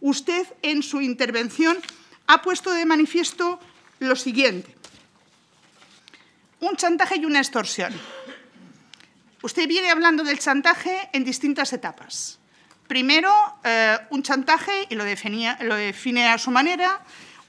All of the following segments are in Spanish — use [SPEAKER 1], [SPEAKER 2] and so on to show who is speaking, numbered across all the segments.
[SPEAKER 1] usted en su intervención ha puesto de manifiesto lo siguiente. Un chantaje y una extorsión. Usted viene hablando del chantaje en distintas etapas. Primero, eh, un chantaje, y lo, definía, lo, define a su manera,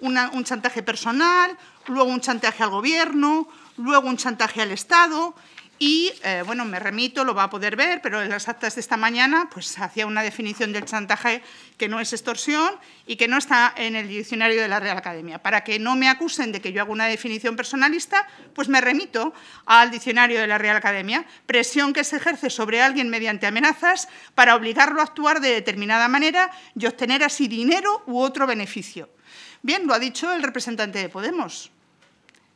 [SPEAKER 1] un chantaje personal, luego un chantaje al gobierno, luego un chantaje al Estado, y eh, bueno, me remito, lo va a poder ver, pero en las actas de esta mañana pues hacía una definición del chantaje que no es extorsión y que no está en el diccionario de la Real Academia. Para que no me acusen de que yo hago una definición personalista, pues me remito al diccionario de la Real Academia, presión que se ejerce sobre alguien mediante amenazas para obligarlo a actuar de determinada manera y obtener así dinero u otro beneficio. Bien, lo ha dicho el representante de Podemos.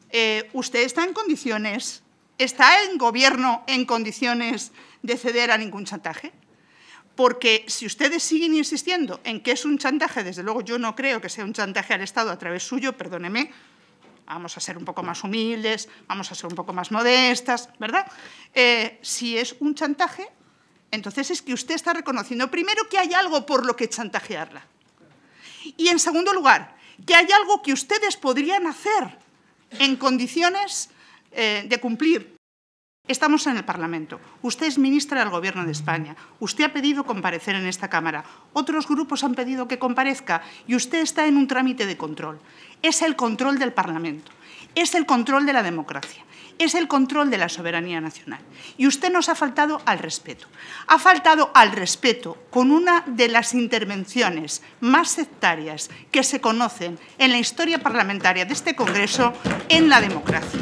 [SPEAKER 1] Eh, ¿Usted está en condiciones ¿Está el gobierno en condiciones de ceder a ningún chantaje? Porque si ustedes siguen insistiendo en que es un chantaje, desde luego yo no creo que sea un chantaje al Estado a través suyo, perdóneme, vamos a ser un poco más humildes, vamos a ser un poco más modestas, ¿verdad? Eh, si es un chantaje, entonces es que usted está reconociendo primero que hay algo por lo que chantajearla. Y en segundo lugar, que hay algo que ustedes podrían hacer en condiciones eh, de cumplir. Estamos en el Parlamento. Usted es ministra del Gobierno de España. Usted ha pedido comparecer en esta Cámara. Otros grupos han pedido que comparezca y usted está en un trámite de control. Es el control del Parlamento. Es el control de la democracia es el control de la soberanía nacional. Y usted nos ha faltado al respeto. Ha faltado al respeto con una de las intervenciones más sectarias que se conocen en la historia parlamentaria de este Congreso en la democracia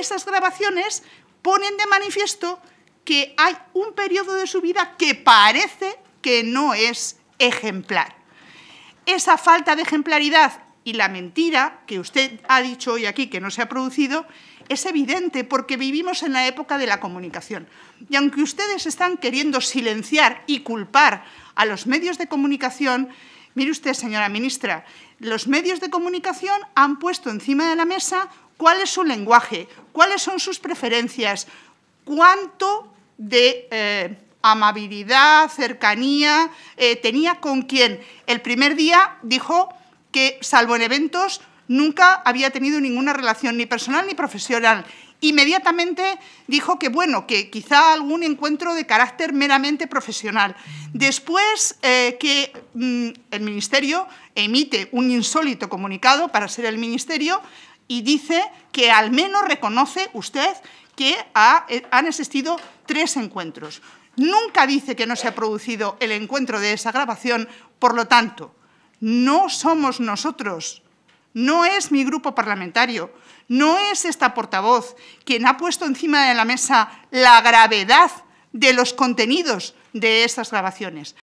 [SPEAKER 1] esas grabaciones ponen de manifiesto que hay un periodo de su vida que parece que no es ejemplar. Esa falta de ejemplaridad y la mentira que usted ha dicho hoy aquí que no se ha producido es evidente porque vivimos en la época de la comunicación. Y aunque ustedes están queriendo silenciar y culpar a los medios de comunicación, mire usted, señora ministra, los medios de comunicación han puesto encima de la mesa cuál es su lenguaje, cuáles son sus preferencias, cuánto de eh, amabilidad, cercanía eh, tenía con quién. El primer día dijo que, salvo en eventos, nunca había tenido ninguna relación ni personal ni profesional. Inmediatamente dijo que, bueno, que quizá algún encuentro de carácter meramente profesional. Después eh, que mm, el Ministerio emite un insólito comunicado, para ser el Ministerio, y dice que al menos reconoce usted que eh, han existido tres encuentros. Nunca dice que no se ha producido el encuentro de esa grabación, por lo tanto, no somos nosotros, no es mi grupo parlamentario, no es esta portavoz quien ha puesto encima de la mesa la gravedad de los contenidos de esas grabaciones.